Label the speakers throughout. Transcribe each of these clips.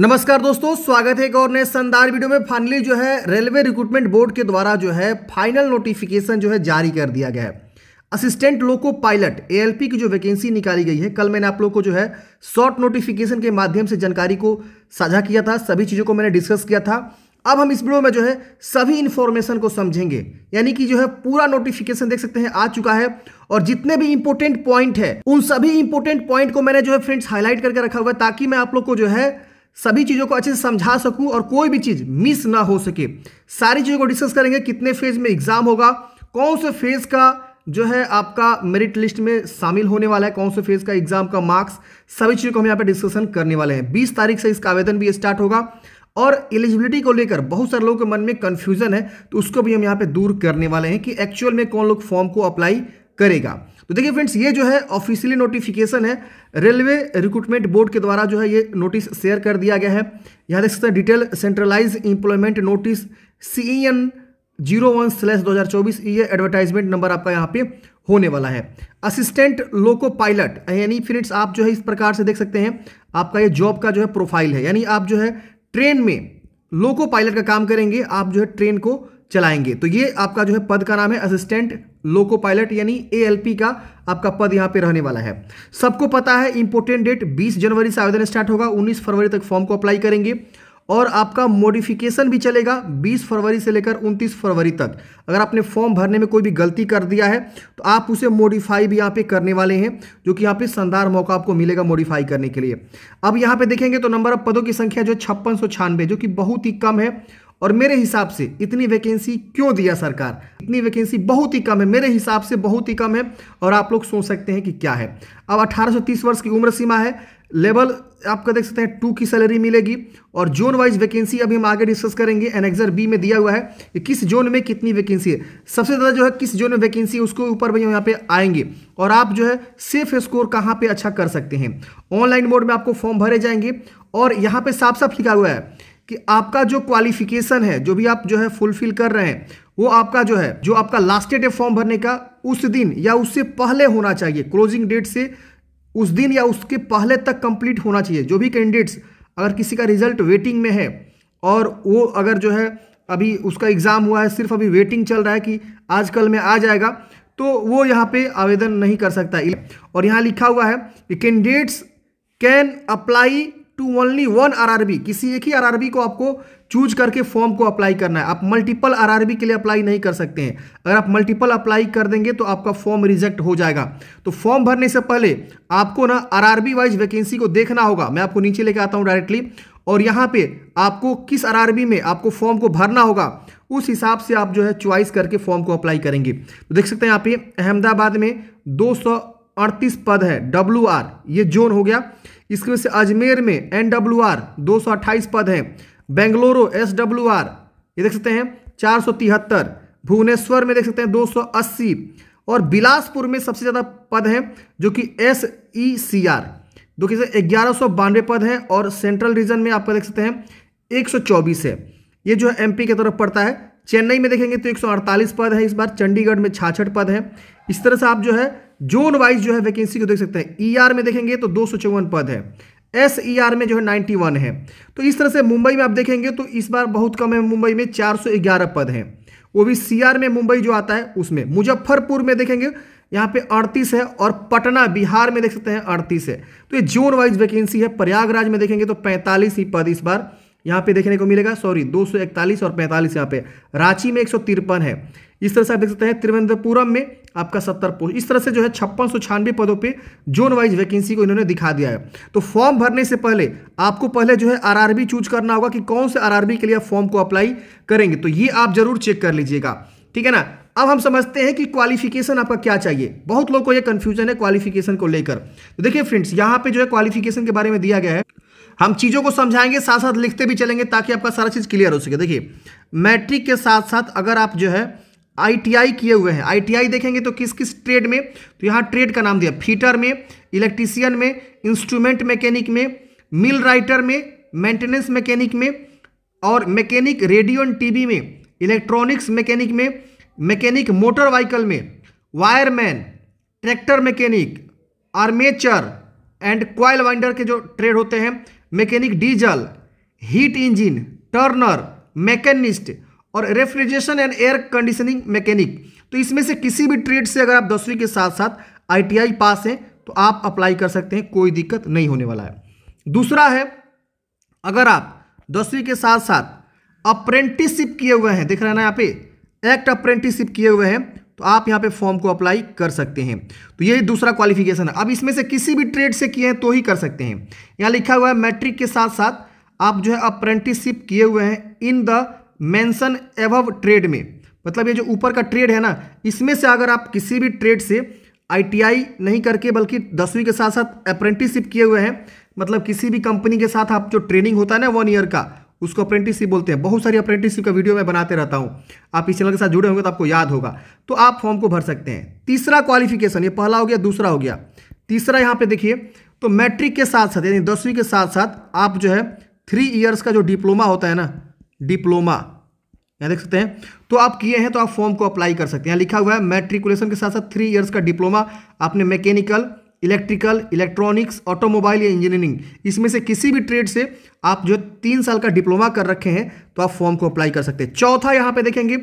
Speaker 1: नमस्कार दोस्तों स्वागत है एक और नए शानदार वीडियो में फाइनली जो है रेलवे रिक्रूटमेंट बोर्ड के द्वारा जो है फाइनल नोटिफिकेशन जो है जारी कर दिया गया है असिस्टेंट लोको पायलट एएलपी की जो वैकेंसी निकाली गई है कल मैंने आप लोग को जो है शॉर्ट नोटिफिकेशन के माध्यम से जानकारी को साझा किया था सभी चीज़ों को मैंने डिस्कस किया था अब हम इस वीडियो में जो है सभी इन्फॉर्मेशन को समझेंगे यानी कि जो है पूरा नोटिफिकेशन देख सकते हैं आ चुका है और जितने भी इंपॉर्टेंट पॉइंट है उन सभी इंपॉर्टेंट पॉइंट को मैंने जो है फ्रेंड्स हाईलाइट करके रखा हुआ है ताकि मैं आप लोग को जो है सभी चीज़ों को अच्छे से समझा सकूं और कोई भी चीज़ मिस ना हो सके सारी चीज़ों को डिस्कस करेंगे कितने फेज में एग्ज़ाम होगा कौन से फेज़ का जो है आपका मेरिट लिस्ट में शामिल होने वाला है कौन से फेज़ का एग्ज़ाम का मार्क्स सभी चीज़ों को हम यहाँ पर डिस्कशन करने वाले हैं बीस तारीख से इसका आवेदन भी स्टार्ट होगा और एलिजिबिलिटी को लेकर बहुत सारे लोगों के मन में कन्फ्यूज़न है तो उसको भी हम यहाँ पर दूर करने वाले हैं कि एक्चुअल में कौन लोग फॉर्म को अप्लाई करेगा तो देखिए फ्रेंड्स ये जो है ऑफिशियली नोटिफिकेशन है रेलवे रिक्रूटमेंट बोर्ड के द्वारा जो है ये नोटिस शेयर कर दिया गया है यहाँ देख सकते हैं detail centralise employment notice C E N zero one slash दो हज़ार चौबीस ये एडवर्टाइजमेंट नंबर आपका यहाँ पे होने वाला है असिस्टेंट लोको पायलट यानी फ्रेंड्स आप जो है इस प्रकार से देख सकते हैं आपका ये जॉब का जो है प्रोफाइल है यानी आप जो है ट्रेन में लोको पायलट का काम करेंगे आप जो है ट्रेन को चलाएंगे तो ये आपका जो है पद का नाम है असिस्टेंट लोको पायलट यानी एएलपी का आपका पद यहाँ पे रहने वाला है सबको पता है इंपोर्टेंट डेट 20 जनवरी से आवेदन स्टार्ट होगा 19 फरवरी तक फॉर्म को अप्लाई करेंगे और आपका मॉडिफिकेशन भी चलेगा 20 फरवरी से लेकर 29 फरवरी तक अगर आपने फॉर्म भरने में कोई भी गलती कर दिया है तो आप उसे मॉडिफाई भी यहाँ पे करने वाले हैं जो कि यहाँ पे शानदार मौका आपको मिलेगा मॉडिफाई करने के लिए अब यहाँ पे देखेंगे तो नंबर ऑफ पदों की संख्या जो छप्पन जो कि बहुत ही कम है और मेरे हिसाब से इतनी वैकेंसी क्यों दिया सरकार इतनी वैकेंसी बहुत ही कम है मेरे हिसाब से बहुत ही कम है और आप लोग सोच सकते हैं कि क्या है अब 1830 वर्ष की उम्र सीमा है लेवल आपका देख सकते हैं टू की सैलरी मिलेगी और जोन वाइज वैकेंसी अभी हम आगे डिस्कस करेंगे एनेक्जर बी में दिया हुआ है कि किस जोन में कितनी वैकेंसी है सबसे ज़्यादा जो है किस जोन में वैकेंसी उसके ऊपर भी हम यहाँ पे आएंगे और आप जो है सेफ स्कोर कहाँ पे अच्छा कर सकते हैं ऑनलाइन मोड में आपको फॉर्म भरे जाएंगे और यहाँ पे साफ साफ लिखा हुआ है कि आपका जो क्वालिफिकेशन है जो भी आप जो है फुलफिल कर रहे हैं वो आपका जो है जो आपका लास्ट डेट है फॉर्म भरने का उस दिन या उससे पहले होना चाहिए क्लोजिंग डेट से उस दिन या उसके पहले तक कंप्लीट होना चाहिए जो भी कैंडिडेट्स अगर किसी का रिजल्ट वेटिंग में है और वो अगर जो है अभी उसका एग्ज़ाम हुआ है सिर्फ अभी वेटिंग चल रहा है कि आज कल में आ जाएगा तो वो यहाँ पे आवेदन नहीं कर सकता और यहाँ लिखा हुआ है कि candidates can apply to only one RRB किसी एक ही आरआरबी को आपको चूज करके फॉर्म को अप्लाई करना है आप मल्टीपल आरआरबी के लिए अप्लाई नहीं कर सकते हैं अगर आप मल्टीपल अप्लाई कर देंगे तो आपका फॉर्म रिजेक्ट हो जाएगा तो फॉर्म भरने से पहले आपको ना आरआरबी वाइज वैकेंसी को देखना होगा मैं आपको नीचे लेके आता हूँ डायरेक्टली और यहाँ पे आपको किस आर में आपको फॉर्म को भरना होगा उस हिसाब से आप जो है च्वाइस करके फॉर्म को अप्लाई करेंगे तो देख सकते हैं आप ये अहमदाबाद में दो पद है डब्ल्यू ये जोन हो गया इसके वजह से अजमेर में एन डब्ल्यू आर दो सौ अट्ठाईस पद हैं बेंगलोरो एस डब्ल्यू आर ये देख सकते हैं चार सौ तिहत्तर भुवनेश्वर में देख सकते हैं दो सौ अस्सी और बिलासपुर में सबसे ज़्यादा पद हैं जो कि एस ई सी आर जो कि ग्यारह सौ बानवे पद हैं और सेंट्रल रीजन में आपका देख सकते हैं एक सौ चौबीस है ये जो है एम पी की तरफ पड़ता है चेन्नई में देखेंगे तो एक सौ अड़तालीस पद है इस बार चंडीगढ़ में छाछठ पद है इस तरह से आप जो है जोन वाइज जो है वैकेंसी को देख सकते हैं ईआर e में देखेंगे तो दो पद है एस ई आर में जो है 91 है तो इस तरह से मुंबई में आप देखेंगे तो इस बार बहुत कम है मुंबई में 411 पद हैं वो भी सी आर में मुंबई जो आता है उसमें मुजफ्फरपुर में देखेंगे यहाँ पे 38 है और पटना बिहार में देख सकते हैं 38 है तो ये जोन वाइज वैकेंसी है प्रयागराज में देखेंगे तो 45 ही पद इस बार यहाँ पे देखने को मिलेगा सॉरी 241 और 45 यहाँ पे रांची में एक है इस तरह से आप देख सकते हैं त्रिवेंद्रपुरम में आपका सत्तर पोस्ट इस तरह से जो है छप्पन सौ छियानवे पदों पे जोन वाइज वैकेंसी को इन्होंने दिखा दिया है तो फॉर्म भरने से पहले आपको पहले जो है आरआरबी चूज करना होगा कि कौन से आरआरबी के लिए आप फॉर्म को अप्लाई करेंगे तो ये आप जरूर चेक कर लीजिएगा ठीक है ना अब हम समझते हैं कि क्वालिफिकेशन आपका क्या चाहिए बहुत लोग को यह कन्फ्यूजन है क्वालिफिकेशन को लेकर तो देखिए फ्रेंड्स यहाँ पे जो है क्वालिफिकेशन के बारे में दिया गया है हम चीज़ों को समझाएंगे साथ साथ लिखते भी चलेंगे ताकि आपका सारा चीज़ क्लियर हो सके देखिए मैट्रिक के साथ साथ अगर आप जो है आईटीआई किए हुए हैं आईटीआई देखेंगे तो किस किस ट्रेड में तो यहाँ ट्रेड का नाम दिया फीटर में इलेक्ट्रीसियन में इंस्ट्रूमेंट मैकेनिक में मिल राइटर में मेंटेनेंस मैकेनिक में और मैकेनिक रेडियो एंड टीवी में इलेक्ट्रॉनिक्स मैकेनिक में मैकेनिक मोटर व्हीकल में wireman tractor mechanic armature and coil winder के जो ट्रेड होते हैं mechanic diesel heat engine turner machinist और refrigeration and air conditioning mechanic तो इसमें से किसी भी ट्रेड से अगर आप दसवीं के साथ साथ आईटीआई पास हैं तो आप अप्लाई कर सकते हैं कोई दिक्कत नहीं होने वाला है दूसरा है अगर आप दसवीं के साथ साथ अप्रेंटिसशिप किए हुए हैं देख रहे ना यहाँ पे एक्ट अप्रेंटिसशिप किए हुए हैं तो आप यहाँ पे फॉर्म को अप्लाई कर सकते हैं तो यही दूसरा क्वालिफिकेशन है अब इसमें से किसी भी ट्रेड से किए हैं तो ही कर सकते हैं यहाँ लिखा हुआ है मैट्रिक के साथ साथ आप जो है अप्रेंटिसशिप किए हुए हैं in the mention above trade में मतलब ये जो ऊपर का ट्रेड है ना इसमें से अगर आप किसी भी ट्रेड से आईटीआई नहीं करके बल्कि दसवीं के साथ साथ अप्रेंटिसशिप किए हुए हैं मतलब किसी भी कंपनी के साथ आप जो ट्रेनिंग होता है ना वन ईयर का उसको अप्रेंटिसशिप बोलते हैं बहुत सारी अप्रेंटिसशिप का वीडियो मैं बनाते रहता हूँ आप इस चैनल के साथ जुड़े होंगे तो आपको याद होगा तो आप फॉर्म को भर सकते हैं तीसरा क्वालिफिकेशन ये पहला हो गया दूसरा हो गया तीसरा यहाँ पे देखिए तो मैट्रिक के साथ साथ यानी दसवीं के साथ साथ आप जो है थ्री ईयर्स का जो डिप्लोमा होता है ना डिप्लोमा यहाँ देख सकते हैं तो आप किए हैं तो आप फॉर्म को अप्लाई कर सकते हैं यहाँ लिखा हुआ है मैट्रिकुलेशन के साथ साथ थ्री ईयर्स का डिप्लोमा आपने मैकेनिकल इलेक्ट्रिकल इलेक्ट्रॉनिक्स ऑटोमोबाइल या इंजीनियरिंग इसमें से किसी भी ट्रेड से आप जो तीन साल का डिप्लोमा कर रखे हैं तो आप फॉर्म को अप्लाई कर सकते हैं चौथा यहाँ पे देखेंगे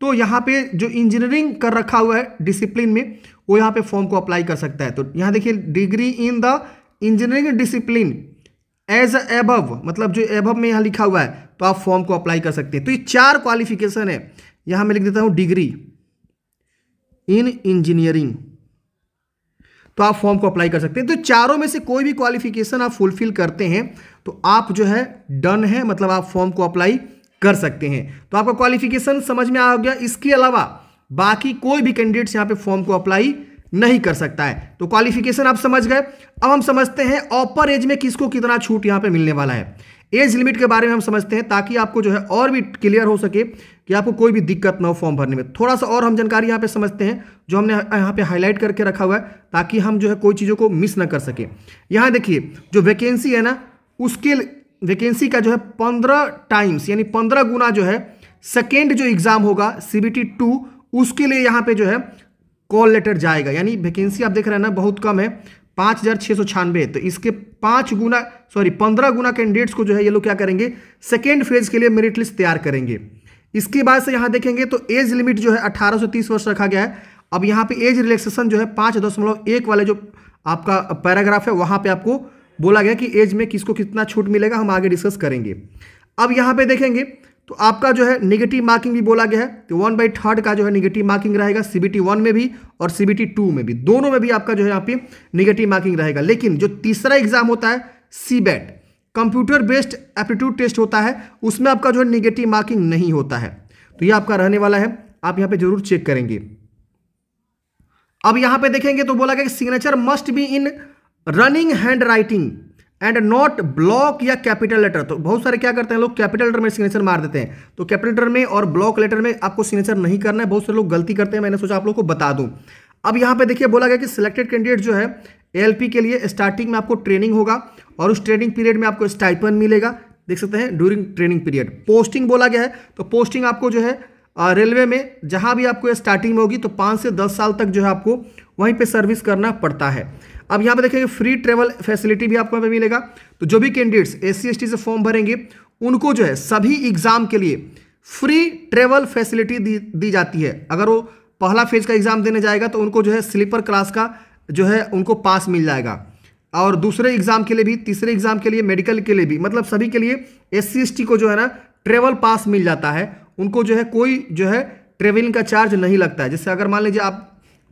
Speaker 1: तो यहाँ पे जो इंजीनियरिंग कर रखा हुआ है डिसिप्लिन में वो यहाँ पे फॉर्म को अप्लाई कर सकता है तो यहाँ देखिए degree in the engineering discipline as above मतलब जो एबव में यहाँ लिखा हुआ है तो आप फॉर्म को अप्लाई कर सकते हैं तो ये चार क्वालिफिकेशन है यहाँ मैं लिख देता हूँ डिग्री इन इंजीनियरिंग तो आप फॉर्म को अप्लाई कर सकते हैं तो चारों में से कोई भी क्वालिफिकेशन आप फुलफिल करते हैं तो आप जो है डन है मतलब आप फॉर्म को अप्लाई कर सकते हैं तो आपका क्वालिफिकेशन समझ में आ गया इसके अलावा बाकी कोई भी कैंडिडेट्स यहाँ पे फॉर्म को अप्लाई नहीं कर सकता है तो क्वालिफिकेशन आप समझ गए अब हम समझते हैं ऑपर एज में किसको कितना छूट यहाँ पे मिलने वाला है एज लिमिट के बारे में हम समझते हैं ताकि आपको जो है और भी क्लियर हो सके कि आपको कोई भी दिक्कत ना हो फॉर्म भरने में थोड़ा सा और हम जानकारी यहाँ पे समझते हैं जो हमने यहाँ पे हाईलाइट करके रखा हुआ है ताकि हम जो है कोई चीज़ों को मिस ना कर सके यहाँ देखिए जो वैकेंसी है ना उसके वैकेंसी का जो है पंद्रह टाइम्स यानी पंद्रह गुना जो है सेकेंड जो एग्ज़ाम होगा सी बी टी टू उसके लिए यहाँ पे जो है कॉल लेटर जाएगा यानी वैकेंसी आप देख रहे हैं ना बहुत कम है पाँच हज़ार छः सौ छानबे तो इसके पाँच गुना सॉरी पंद्रह गुना कैंडिडेट्स को जो है ये लोग क्या करेंगे सेकेंड फेज के लिए मेरिट लिस्ट तैयार करेंगे इसके बाद से यहाँ देखेंगे तो एज लिमिट जो है अट्ठारह से तीस वर्ष रखा गया है अब यहाँ पे एज रिलैक्सेशन जो है पाँच दशमलव एक वाले जो आपका पैराग्राफ है वहाँ पे आपको बोला गया कि एज में किसको कितना छूट मिलेगा हम आगे डिस्कस करेंगे अब यहाँ पे देखेंगे तो आपका जो है निगेटिव मार्किंग भी बोला गया है तो वन बाई थर्ड का जो है निगेटिव मार्किंग रहेगा सीबीटी वन में भी और सीबीटी टू में भी दोनों में भी आपका जो है यहाँ पे निगेटिव मार्किंग रहेगा लेकिन जो तीसरा एग्जाम होता है CBAT computer based aptitude test होता है उसमें आपका जो है निगेटिव मार्किंग नहीं होता है तो ये आपका रहने वाला है आप यहाँ पे जरूर चेक करेंगे अब यहाँ पे देखेंगे तो बोला गया कि signature must be in running hand writing and not block या कैपिटल लेटर तो बहुत सारे क्या करते हैं लोग कैपिटल लेटर में सिग्नेचर मार देते हैं तो कैपिटल लेटर में और ब्लॉक लेटर में आपको सिग्नेचर नहीं करना है बहुत सारे लोग गलती करते हैं मैंने सोचा आप लोग को बता दूं अब यहाँ पे देखिए बोला गया कि सिलेक्टेड कैंडिडेट जो है ए के लिए स्टार्टिंग में आपको ट्रेनिंग होगा और उस ट्रेनिंग पीरियड में आपको स्टाइपन मिलेगा देख सकते हैं ड्यूरिंग ट्रेनिंग पीरियड पोस्टिंग बोला गया है तो पोस्टिंग आपको जो है रेलवे में जहाँ भी आपको स्टार्टिंग में होगी तो पाँच से दस साल तक जो है आपको वहीं पर सर्विस करना पड़ता है अब यहाँ पर देखेंगे फ्री ट्रेवल फैसिलिटी भी आपको यहाँ पर मिलेगा तो जो भी कैंडिडेट्स एस सी से फॉर्म भरेंगे उनको जो है सभी एग्जाम के लिए फ्री ट्रेवल फैसिलिटी दी दी जाती है अगर वो पहला फेज का एग्ज़ाम देने जाएगा तो उनको जो है स्लीपर क्लास का जो है उनको पास मिल जाएगा और दूसरे एग्ज़ाम के लिए भी तीसरे एग्ज़ाम के लिए मेडिकल के लिए भी मतलब सभी के लिए एस सी को जो है ना ट्रेवल पास मिल जाता है उनको जो है कोई जो है ट्रेवलिंग का चार्ज नहीं लगता है जैसे अगर मान लीजिए आप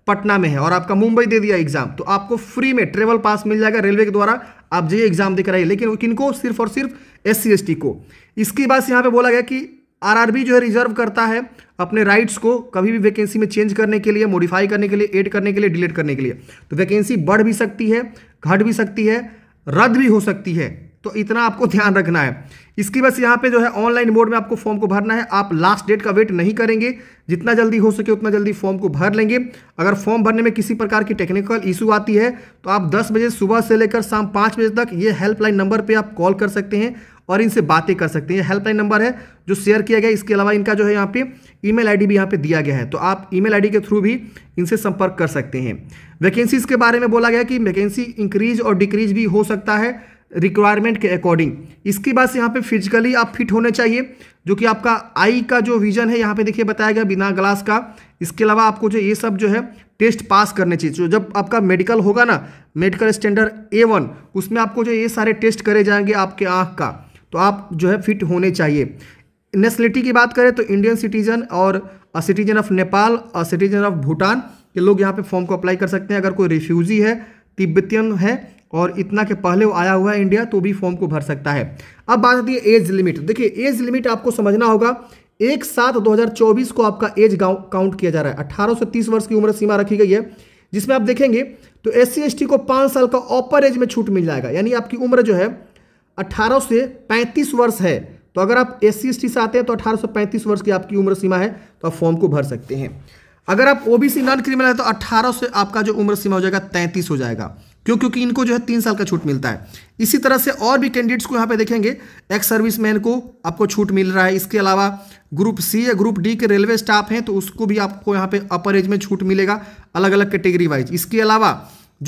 Speaker 1: पटना में है और आपका मुंबई दे दिया एग्जाम तो आपको फ्री में ट्रेवल पास मिल जाएगा रेलवे के द्वारा आप जाइए एग्जाम दे कराइए लेकिन किनको सिर्फ और सिर्फ एस सी को इसकी बात यहाँ पे बोला गया कि आरआरबी जो है रिजर्व करता है अपने राइट्स को कभी भी वैकेंसी में चेंज करने के लिए मॉडिफाई करने के लिए एड करने के लिए डिलीट करने के लिए तो वैकेंसी बढ़ भी सकती है घट भी सकती है रद्द भी हो सकती है तो इतना आपको ध्यान रखना है इसकी बस यहाँ पे जो है ऑनलाइन मोड में आपको फॉर्म को भरना है आप लास्ट डेट का वेट नहीं करेंगे जितना जल्दी हो सके उतना जल्दी फॉर्म को भर लेंगे अगर फॉर्म भरने में किसी प्रकार की टेक्निकल इशू आती है तो आप 10 बजे सुबह से लेकर शाम 5 बजे तक ये हेल्पलाइन नंबर पर आप कॉल कर सकते हैं और इनसे बातें कर सकते हैं हेल्पलाइन नंबर है जो शेयर किया गया इसके अलावा इनका जो है यहाँ पे ईमेल आईडी भी यहाँ पे दिया गया है तो आप ईमेल आईडी के थ्रू भी इनसे संपर्क कर सकते हैं वैकेंसीज़ के बारे में बोला गया कि वैकेंसी इंक्रीज और डिक्रीज भी हो सकता है रिक्वायरमेंट के अकॉर्डिंग इसके बाद से यहाँ पे फिजिकली आप फिट होने चाहिए जो कि आपका आई का जो विजन है यहाँ पे देखिए बताया गया बिना ग्लास का इसके अलावा आपको जो ये सब जो है टेस्ट पास करने चाहिए जो जब आपका मेडिकल होगा ना मेडिकल स्टैंडर्ड ए वन उसमें आपको जो ये सारे टेस्ट करे जाएंगे आपके आँख का तो आप जो है फिट होने चाहिए नेशनलिटी की बात करें तो इंडियन सिटीजन और citizen of Nepal a citizen of Bhutan ये लोग यहाँ पर फॉर्म को अप्लाई कर सकते हैं अगर कोई रिफ्यूजी है तिब्बतियन है और इतना के पहले वो आया हुआ है इंडिया तो भी फॉर्म को भर सकता है अब बात आती है एज लिमिट देखिए एज लिमिट आपको समझना होगा एक सात 2024 को आपका एज काउंट किया जा रहा है अट्ठारह से तीस वर्ष की उम्र सीमा रखी गई है जिसमें आप देखेंगे तो एस सी को पाँच साल का ऑपर एज में छूट मिल जाएगा यानी आपकी उम्र जो है अट्ठारह से पैंतीस वर्ष है तो अगर आप एस सी से आते हैं तो अठारह से पैंतीस वर्ष की आपकी उम्र सीमा है तो आप फॉर्म को भर सकते हैं अगर आप ओबीसी नॉन क्रिमिनल है तो 18 से आपका जो उम्र सीमा हो जाएगा 33 हो जाएगा क्यों क्योंकि इनको जो है तीन साल का छूट मिलता है इसी तरह से और भी कैंडिडेट्स को यहाँ पे देखेंगे एक्स सर्विस मैन को आपको छूट मिल रहा है इसके अलावा ग्रुप सी या ग्रुप डी के रेलवे स्टाफ हैं तो उसको भी आपको यहाँ पे अपर एज में छूट मिलेगा अलग अलग कैटेगरी वाइज इसके अलावा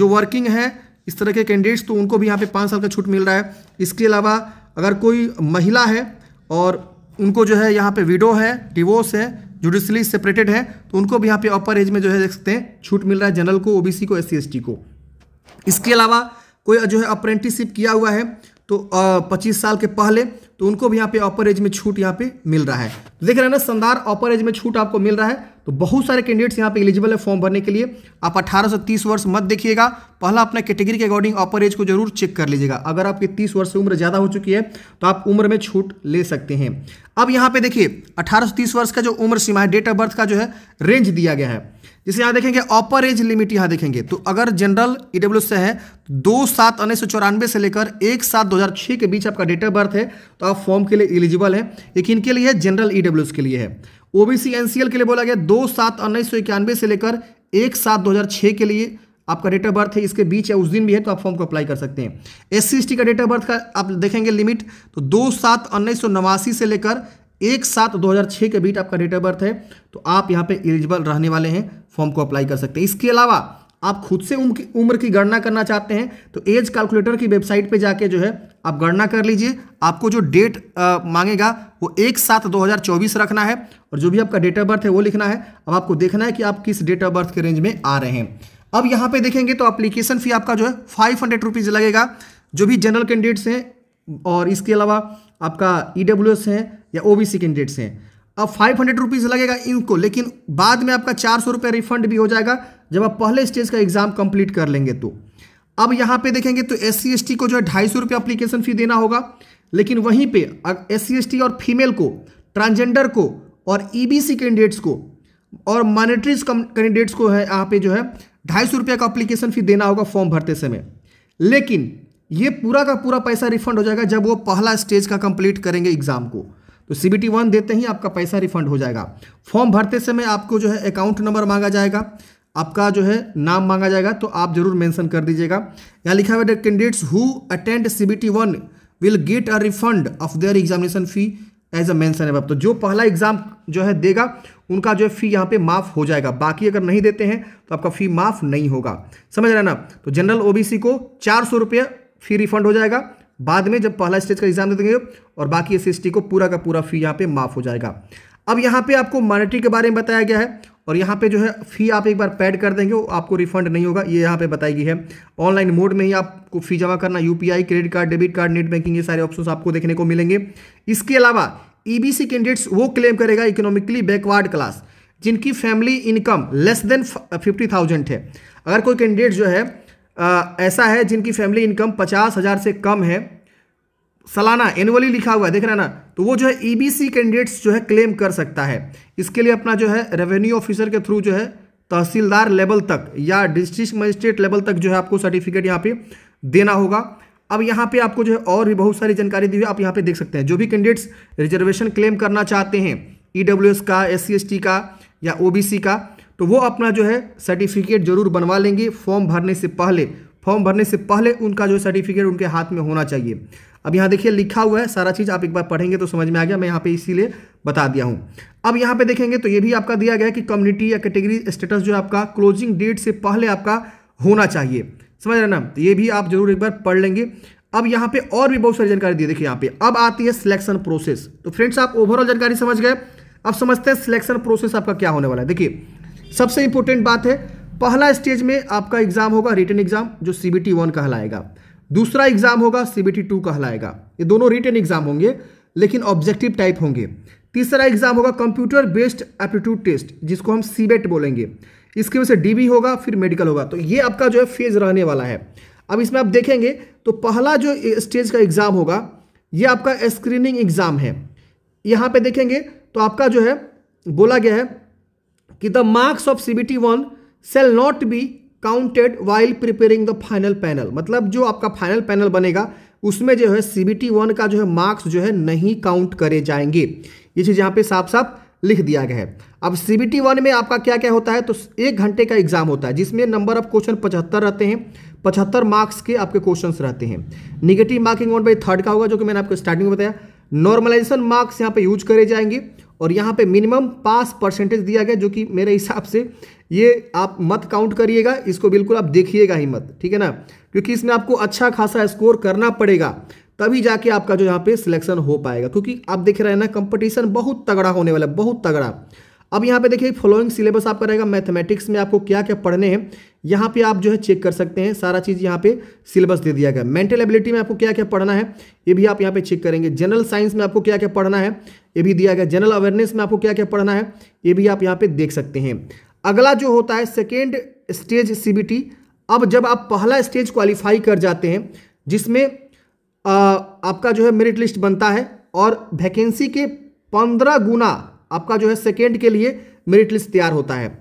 Speaker 1: जो वर्किंग है इस तरह के कैंडिडेट्स तो उनको भी यहाँ पे पाँच साल का छूट मिल रहा है इसके अलावा अगर कोई महिला है और उनको जो है यहाँ पे विडो है डिवोर्स है जुडिशली सेपरेटेड है तो उनको भी यहाँ पे अपर एज में जो है देख सकते हैं छूट मिल रहा है जनरल को ओबीसी को एस सी को इसके अलावा कोई जो है अप्रेंटिसिप किया हुआ है तो पच्चीस साल के पहले तो उनको भी यहाँ पे अपर एज में छूट यहाँ पे मिल रहा है तो देख रहे हैं ना संदार अपर एज में छूट आपको मिल रहा है तो बहुत सारे कैंडिडेट्स यहाँ पे एलिजिबल है फॉर्म भरने के लिए आप 18 से 30 वर्ष मत देखिएगा पहला अपना कैटेगरी के अकॉर्डिंग अपर एज को जरूर चेक कर लीजिएगा अगर आपकी 30 वर्ष से उम्र ज़्यादा हो चुकी है तो आप उम्र में छूट ले सकते हैं अब यहाँ पे देखिए अठारह से तीस वर्ष का जो उम्र सीमा है डेट ऑफ बर्थ का जो है रेंज दिया गया है जैसे यहाँ देखेंगे अपर एज लिमिट यहाँ देखेंगे तो अगर जनरल ईडब्ल्यू से है तो दो सात उन्नीस सौ चौरानवे से लेकर एक सात दो हज़ार छः के बीच आपका डेट ऑफ बर्थ है तो आप फॉर्म के लिए एलिजिबल है लेकिन इनके के लिए है जनरल ईडब्ल्यूस के लिए है ओबीसी एनसीएल के लिए बोला गया दो सात उन्नीस सौ इक्यानवे से लेकर एक सात दो हज़ार छह के लिए आपका डेट ऑफ बर्थ है इसके बीच या उस दिन भी है तो आप फॉर्म को अप्लाई कर सकते हैं एस सी का डेट ऑफ बर्थ का आप देखेंगे लिमिट तो दो सात उन्नीस सौ नवासी से लेकर एक सात दो हज़ार छह के बीच आपका डेट ऑफ बर्थ है तो आप यहाँ पे एलिजिबल रहने वाले हैं फॉर्म को अप्लाई कर सकते हैं इसके अलावा आप खुद से उम्र की गणना करना चाहते हैं तो एज कैलकुलेटर की वेबसाइट पे जाके जो है आप गणना कर लीजिए आपको जो डेट मांगेगा वो एक सात 2024 रखना है और जो भी आपका डेट ऑफ बर्थ है वो लिखना है अब आपको देखना है कि आप किस डेट ऑफ बर्थ के रेंज में आ रहे हैं अब यहाँ पे देखेंगे तो अप्लीकेशन फ़ी आपका जो है फाइव हंड्रेड रुपीज़ लगेगा जो भी जनरल कैंडिडेट्स हैं और इसके अलावा आपका ई e हैं या ओ बी कैंडिडेट्स हैं अब फाइव हंड्रेड रुपीज़ लगेगा इनको लेकिन बाद में आपका चार सौ रुपये रिफंड भी हो जाएगा जब आप पहले स्टेज का एग्ज़ाम कंप्लीट कर लेंगे तो अब यहाँ पे देखेंगे तो एस सी को जो है ढाई सौ रुपये अप्लीकेशन फ़ी देना होगा लेकिन वहीं पे एस सी और फीमेल को ट्रांसजेंडर को और सी e कैंडिडेट्स को और मॉनिटरी कैंडिडेट्स को है यहाँ पे जो है ढाई सौ रुपये का अप्लीकेशन फ़ी देना होगा फॉर्म भरते समय लेकिन ये पूरा का पूरा पैसा रिफंड हो जाएगा जब वो पहला स्टेज का कंप्लीट करेंगे एग्ज़ाम को तो सी बी टी वन देते ही आपका पैसा रिफंड हो जाएगा फॉर्म भरते समय आपको जो है अकाउंट नंबर मांगा जाएगा आपका जो है नाम मांगा जाएगा तो आप जरूर मेंशन कर दीजिएगा यहाँ लिखा हुआ candidates who attend C B T one will get a refund of their examination fee as a mention अब तो जो पहला एग्जाम जो है देगा उनका जो है फी यहाँ पे माफ हो जाएगा बाकी अगर नहीं देते हैं तो आपका फी माफ नहीं होगा समझ रहे ना तो जनरल ओबीसी को चार सौ रुपये फी रिफंड हो जाएगा बाद में जब पहला स्टेज का एग्जाम दे देंगे और बाकी एस एस को पूरा का पूरा फी यहाँ पे माफ हो जाएगा अब यहाँ पे आपको मॉनिटरी के बारे में बताया गया है और यहाँ पे जो है फ़ी आप एक बार पैड कर देंगे आपको रिफंड नहीं होगा ये यहाँ पे बताई गई है ऑनलाइन मोड में ही आपको फ़ी जमा करना UPI credit card debit card net banking ये सारे ऑप्शन आपको देखने को मिलेंगे इसके अलावा ई e कैंडिडेट्स वो क्लेम करेगा इकोनॉमिकली बैकवर्ड क्लास जिनकी family income less than fifty thousand है अगर कोई कैंडिडेट जो है आ, ऐसा है जिनकी फैमिली इनकम पचास हज़ार से कम है सालाना एनुअली लिखा हुआ है देख रहे ना तो वो जो है ईबीसी e कैंडिडेट्स जो है क्लेम कर सकता है इसके लिए अपना जो है रेवेन्यू ऑफिसर के थ्रू जो है तहसीलदार लेवल तक या डिस्ट्रिक्ट मजिस्ट्रेट लेवल तक जो है आपको सर्टिफिकेट यहाँ पे देना होगा अब यहाँ पे आपको जो है और भी बहुत सारी जानकारी दी हुई आप यहाँ पे देख सकते हैं जो भी कैंडिडेट्स रिजर्वेशन क्लेम करना चाहते हैं ई e का एस सी का या ओ का तो वो अपना जो है सर्टिफिकेट जरूर बनवा लेंगे फॉर्म भरने से पहले फॉर्म भरने से पहले उनका जो सर्टिफिकेट उनके हाथ में होना चाहिए अब यहाँ देखिए लिखा हुआ है सारा चीज़ आप एक बार पढ़ेंगे तो समझ में आ गया मैं यहाँ पे इसीलिए बता दिया हूँ अब यहाँ पे देखेंगे तो ये भी आपका दिया गया है कि कम्युनिटी या कैटेगरी स्टेटस जो आपका क्लोजिंग डेट से पहले आपका होना चाहिए समझ रहे ना तो ये भी आप जरूर एक बार पढ़ लेंगे अब यहाँ पे और भी बहुत सारी जानकारी दी देखिए यहाँ पर अब आती है सिलेक्शन प्रोसेस तो फ्रेंड्स आप ओवरऑल जानकारी समझ गए अब समझते हैं सिलेक्शन प्रोसेस आपका क्या होने वाला है देखिए सबसे इंपॉर्टेंट बात है पहला स्टेज में आपका एग्जाम होगा रिटर्न एग्जाम जो सी बी टी वन कहलाएगा दूसरा एग्जाम होगा सीबीटी टू कहलाएगा ये दोनों रिटर्न एग्जाम होंगे लेकिन ऑब्जेक्टिव टाइप होंगे तीसरा एग्जाम होगा कंप्यूटर बेस्ड एप्टीट्यूड टेस्ट जिसको हम सीबेट e बोलेंगे इसकी वजह से डी e होगा फिर मेडिकल होगा तो ये आपका जो है फेज रहने वाला है अब इसमें आप देखेंगे तो पहला जो स्टेज का एग्ज़ाम होगा ये आपका स्क्रीनिंग एग्ज़ाम है यहाँ पे देखेंगे तो आपका जो है बोला गया है कि the marks of CBT one shall not be counted while preparing the final panel मतलब जो आपका फाइनल पैनल बनेगा उसमें जो है सीबीटी वन का जो है मार्क्स जो है नहीं काउंट करे जाएंगे ये चीज़ यहाँ पे साफ साफ लिख दिया गया है अब सीबीटी वन में आपका क्या क्या होता है तो एक घंटे का एग्जाम होता है जिसमें नंबर ऑफ क्वेश्चन पचहत्तर रहते हैं पचहत्तर मार्क्स के आपके क्वेश्चन रहते हैं negative marking one by third का होगा जो कि मैंने आपको स्टार्टिंग में बताया नॉर्मलाइजेशन मार्क्स यहाँ पे यूज करे जाएंगे और यहाँ पे मिनिमम पास परसेंटेज दिया गया जो कि मेरे हिसाब से ये आप मत काउंट करिएगा इसको बिल्कुल आप देखिएगा ही मत ठीक है ना क्योंकि इसमें आपको अच्छा खासा स्कोर करना पड़ेगा तभी जाके आपका जो यहाँ पे सिलेक्शन हो पाएगा क्योंकि आप देख रहे हैं ना कंपटीशन बहुत तगड़ा होने वाला है बहुत तगड़ा अब यहाँ पे देखिए फॉलोइंग सिलेबस आपका रहेगा मैथमेटिक्स में आपको क्या क्या पढ़ने हैं यहाँ पे आप जो है चेक कर सकते हैं सारा चीज़ यहाँ पे सिलेबस दे दिया गया मेंटल एबिलिटी में आपको क्या क्या पढ़ना है ये भी आप यहाँ पे चेक करेंगे जनरल साइंस में आपको क्या क्या पढ़ना है ये भी दिया गया जनरल अवेयरनेस में आपको क्या क्या पढ़ना है ये भी आप यहाँ पे देख सकते हैं अगला जो होता है सेकेंड स्टेज सीबीटी अब जब आप पहला स्टेज क्वालिफाई कर जाते हैं जिसमें आ, आपका जो है मेरिट लिस्ट बनता है और वैकेंसी के पंद्रह गुना आपका जो है सेकेंड के लिए मेरिट लिस्ट तैयार होता है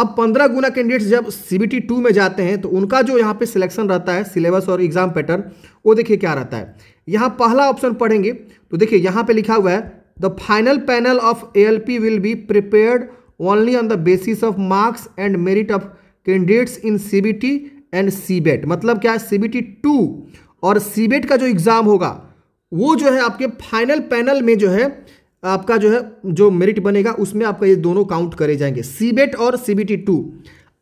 Speaker 1: अब पंद्रह गुना कैंडिडेट्स जब सी बी टू में जाते हैं तो उनका जो यहाँ पे सिलेक्शन रहता है सिलेबस और एग्जाम पैटर्न वो देखिए क्या रहता है यहाँ पहला ऑप्शन पढ़ेंगे तो देखिए यहाँ पे लिखा हुआ है the final panel of alp will be prepared only on the basis of marks and merit of candidates in T and bet मतलब क्या है टी टू e और बेट e का जो एग्ज़ाम होगा वो जो है आपके फाइनल पैनल में जो है आपका जो है जो मेरिट बनेगा उसमें आपका ये दोनों काउंट करे जाएंगे सीबेट e और सीबीटी टू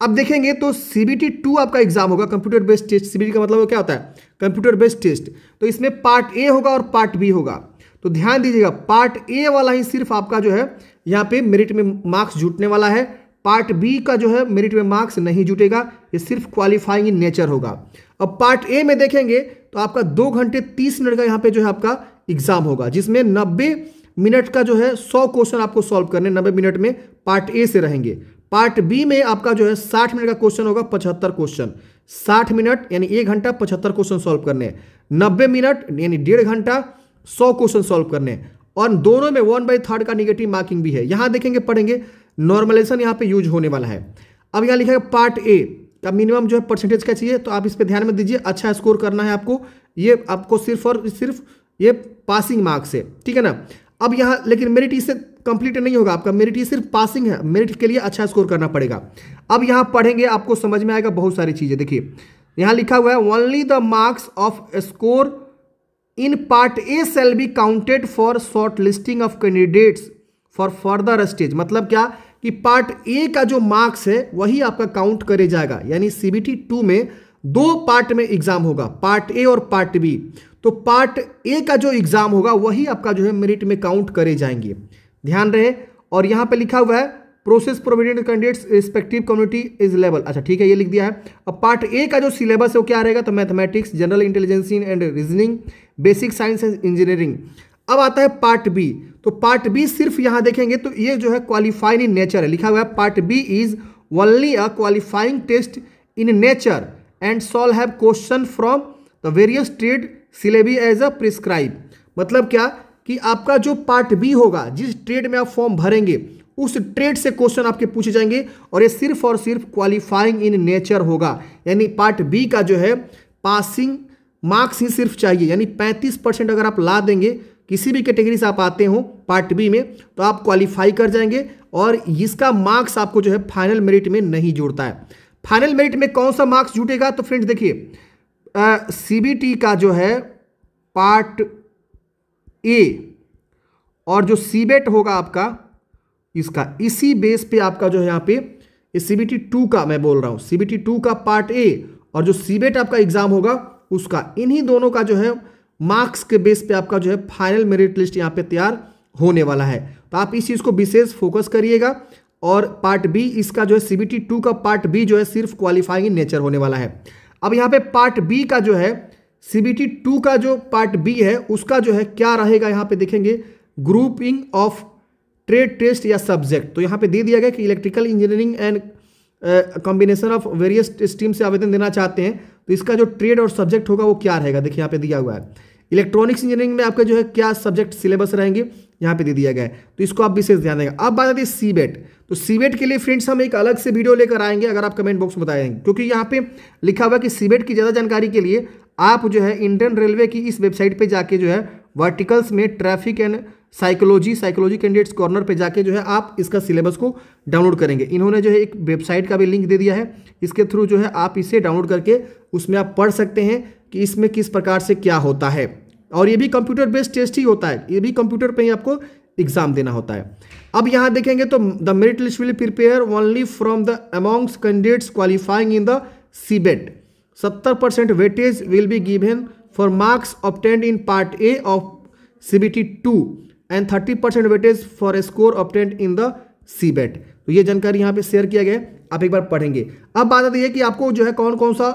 Speaker 1: अब देखेंगे तो सीबीटी टू आपका एग्जाम होगा कंप्यूटर बेस्ड टेस्ट सीबीटी का मतलब क्या होता है कंप्यूटर बेस्ड टेस्ट तो इसमें पार्ट ए होगा और पार्ट बी होगा तो ध्यान दीजिएगा पार्ट ए वाला ही सिर्फ आपका जो है यहाँ पे मेरिट में मार्क्स जुटने वाला है पार्ट बी का जो है मेरिट में मार्क्स नहीं जुटेगा ये सिर्फ क्वालिफाइंग इन नेचर होगा अब पार्ट ए में देखेंगे तो आपका दो घंटे तीस मिनट का यहाँ पे जो है आपका एग्जाम होगा जिसमें नब्बे मिनट का जो है सौ क्वेश्चन आपको सॉल्व करने नब्बे मिनट में पार्ट ए से रहेंगे पार्ट बी में आपका जो है साठ मिनट का क्वेश्चन होगा पचहत्तर क्वेश्चन साठ मिनट यानी एक घंटा पचहत्तर क्वेश्चन सॉल्व करने नब्बे मिनट यानी डेढ़ घंटा सौ क्वेश्चन सॉल्व करने और दोनों में वन बाई थर्ड का निगेटिव मार्किंग भी है यहां देखेंगे पढ़ेंगे नॉर्मलेशन यहां पे यूज होने वाला है अब यहां लिखा है पार्ट ए का मिनिमम जो है परसेंटेज का चाहिए तो आप इस पर ध्यान में दीजिए अच्छा स्कोर करना है आपको ये आपको सिर्फ और सिर्फ ये पासिंग मार्क्स है ठीक है ना अब यहाँ लेकिन मेरिट इससे कंप्लीट नहीं होगा आपका मेरिट ये सिर्फ पासिंग है मेरिट के लिए अच्छा स्कोर करना पड़ेगा अब यहाँ पढ़ेंगे आपको समझ में आएगा बहुत सारी चीज़ें देखिए यहाँ लिखा हुआ है only the marks of score in part A shall be counted for shortlisting of candidates for further stage मतलब क्या कि पार्ट ए का जो मार्क्स है वही आपका काउंट करे जाएगा यानी सीबीटी टू में दो पार्ट में एग्जाम होगा पार्ट ए और पार्ट बी तो पार्ट ए का जो एग्जाम होगा वही आपका जो है मेरिट में काउंट करे जाएंगे ध्यान रहे और यहाँ पे लिखा हुआ है process provident candidates respective community is level अच्छा ठीक है ये लिख दिया है अब पार्ट ए का जो सिलेबस है वो क्या रहेगा तो mathematics general intelligence and reasoning basic science and engineering अब आता है पार्ट बी तो पार्ट बी सिर्फ यहां देखेंगे तो ये जो है क्वालिफाइड इन नेचर है लिखा हुआ है part B is only a qualifying test in nature and shall have question from the various trade syllabi as a prescribe मतलब क्या कि आपका जो पार्ट बी होगा जिस ट्रेड में आप फॉर्म भरेंगे उस ट्रेड से क्वेश्चन आपके पूछे जाएंगे और ये सिर्फ और सिर्फ क्वालिफाइंग इन नेचर होगा यानी पार्ट बी का जो है पासिंग मार्क्स ही सिर्फ चाहिए यानी पैंतीस परसेंट अगर आप ला देंगे किसी भी कैटेगरी से आप आते हो पार्ट बी में तो आप क्वालिफाई कर जाएंगे और इसका मार्क्स आपको जो है फाइनल मेरिट में नहीं जुड़ता है फाइनल मेरिट में कौन सा मार्क्स जुटेगा तो फ्रेंड्स देखिए सी का जो है पार्ट ए और जो सीबेट e होगा आपका इसका इसी बेस पे आपका जो है यहाँ पे सीबीटी टू का मैं बोल रहा हूँ सीबीटी टू का पार्ट ए और जो सीबेट e आपका एग्जाम होगा उसका इन्हीं दोनों का जो है मार्क्स के बेस पे आपका जो है फाइनल मेरिट लिस्ट यहाँ पे तैयार होने वाला है तो आप इस चीज़ को विशेष फोकस करिएगा और पार्ट बी इसका जो है सी बी टू का पार्ट बी जो है सिर्फ क्वालिफाइंग नेचर होने वाला है अब यहाँ पे पार्ट बी का जो है सी बी टू का जो पार्ट बी है उसका जो है क्या रहेगा यहाँ पे देखेंगे ग्रुपिंग ऑफ ट्रेड टेस्ट या सब्जेक्ट तो यहाँ पे दे दिया गया कि electrical engineering and combination of various stream से आवेदन देना चाहते हैं तो इसका जो ट्रेड और सब्जेक्ट होगा वो क्या रहेगा देखिए यहाँ पे दिया हुआ है इलेक्ट्रॉनिक्स इंजीनियरिंग में आपका जो है क्या सब्जेक्ट सिलेबस रहेंगे यहाँ पे दे दिया गया है तो इसको आप विशेष ध्यान देंगे अब बात आती है सीबेट e तो सीबेट e के लिए फ्रेंड्स हम एक अलग से वीडियो लेकर आएंगे अगर आप कमेंट बॉक्स में बताएंगे क्योंकि यहाँ पे लिखा हुआ है कि सीबेट e की ज़्यादा जानकारी के लिए आप जो है इंडियन रेलवे की इस वेबसाइट पर जाके जो है वर्टिकल्स में traffic and psychology psychology candidates corner पे जाके जो है आप इसका सिलेबस को डाउनलोड करेंगे इन्होंने जो है एक वेबसाइट का भी लिंक दे दिया है इसके थ्रू जो है आप इसे डाउनलोड करके उसमें आप पढ़ सकते हैं कि इसमें किस प्रकार से क्या होता है और ये भी कंप्यूटर बेस्ड टेस्ट ही होता है ये भी कंप्यूटर पर ही आपको एग्जाम देना होता है अब यहाँ देखेंगे तो the merit list will prepare only from the amongst candidates qualifying in the CBAT सत्तर percent weightage will be given for marks obtained in part A of C B T two and thirty percent weightage for a score obtained in the CBAT तो ये जानकारी यहाँ पे share किया गया है आप एक बार पढ़ेंगे अब बात आती है कि आपको जो है कौन कौन सा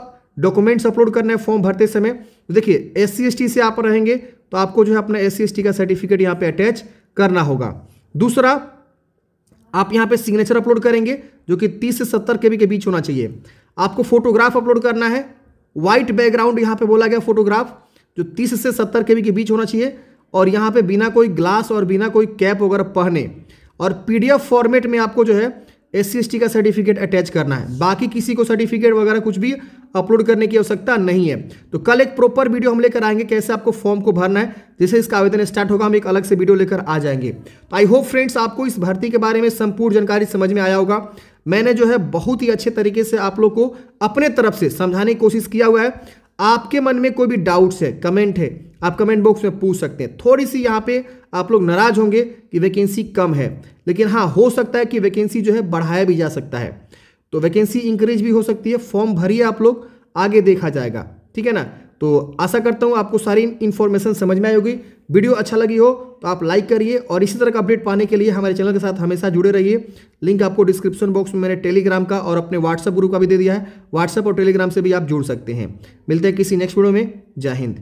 Speaker 1: डॉक्यूमेंट्स अपलोड करना है फॉर्म भरते समय तो देखिए एस सी से आप रहेंगे तो आपको जो है अपना एस सी का सर्टिफिकेट यहाँ पे अटैच करना होगा दूसरा आप यहाँ पे सिग्नेचर अपलोड करेंगे जो कि 30 से 70 के के बीच होना चाहिए आपको फोटोग्राफ अपलोड करना है वाइट बैकग्राउंड यहाँ पे बोला गया फोटोग्राफ जो 30 से 70 के के बीच होना चाहिए और यहाँ पे बिना कोई ग्लास और बिना कोई कैप वगैरह पहने और पीडीएफ फॉर्मेट में आपको जो है एस सी का सर्टिफिकेट अटैच करना है बाकी किसी को सर्टिफिकेट वगैरह कुछ भी अपलोड करने की आवश्यकता नहीं है तो कल एक प्रॉपर वीडियो हम लेकर आएंगे कैसे आपको फॉर्म को भरना है जैसे इसका आवेदन स्टार्ट होगा हम एक अलग से वीडियो लेकर आ जाएंगे तो आई होप फ्रेंड्स आपको इस भर्ती के बारे में संपूर्ण जानकारी समझ में आया होगा मैंने जो है बहुत ही अच्छे तरीके से आप लोग को अपने तरफ से समझाने की कोशिश किया हुआ है आपके मन में कोई भी डाउट्स है कमेंट है आप कमेंट बॉक्स में पूछ सकते हैं थोड़ी सी यहाँ पे आप लोग नाराज होंगे कि वैकेंसी कम है लेकिन हाँ हो सकता है कि वैकेंसी जो है बढ़ाया भी जा सकता है तो वैकेंसी इंक्रीज भी हो सकती है फॉर्म भरिए आप लोग आगे देखा जाएगा ठीक है ना तो आशा करता हूँ आपको सारी इन्फॉर्मेशन समझ में आई होगी वीडियो अच्छा लगी हो तो आप लाइक करिए और इसी तरह का अपडेट पाने के लिए हमारे चैनल के साथ हमेशा जुड़े रहिए लिंक आपको डिस्क्रिप्शन बॉक्स में मैंने टेलीग्राम का और अपने व्हाट्सअप ग्रुप का भी दे दिया है व्हाट्सअप और टेलीग्राम से भी आप जुड़ सकते हैं मिलते हैं किसी नेक्स्ट वीडियो में जय हिंद